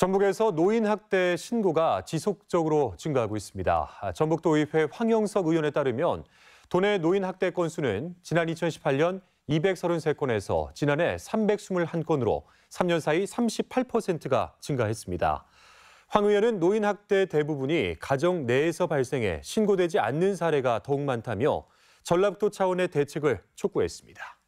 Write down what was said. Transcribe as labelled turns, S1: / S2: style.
S1: 전북에서 노인 학대 신고가 지속적으로 증가하고 있습니다. 아, 전북도의회 황영석 의원에 따르면 도내 노인 학대 건수는 지난 2018년 233건에서 지난해 321건으로 3년 사이 38%가 증가했습니다. 황 의원은 노인 학대 대부분이 가정 내에서 발생해 신고되지 않는 사례가 더욱 많다며 전라북도 차원의 대책을 촉구했습니다.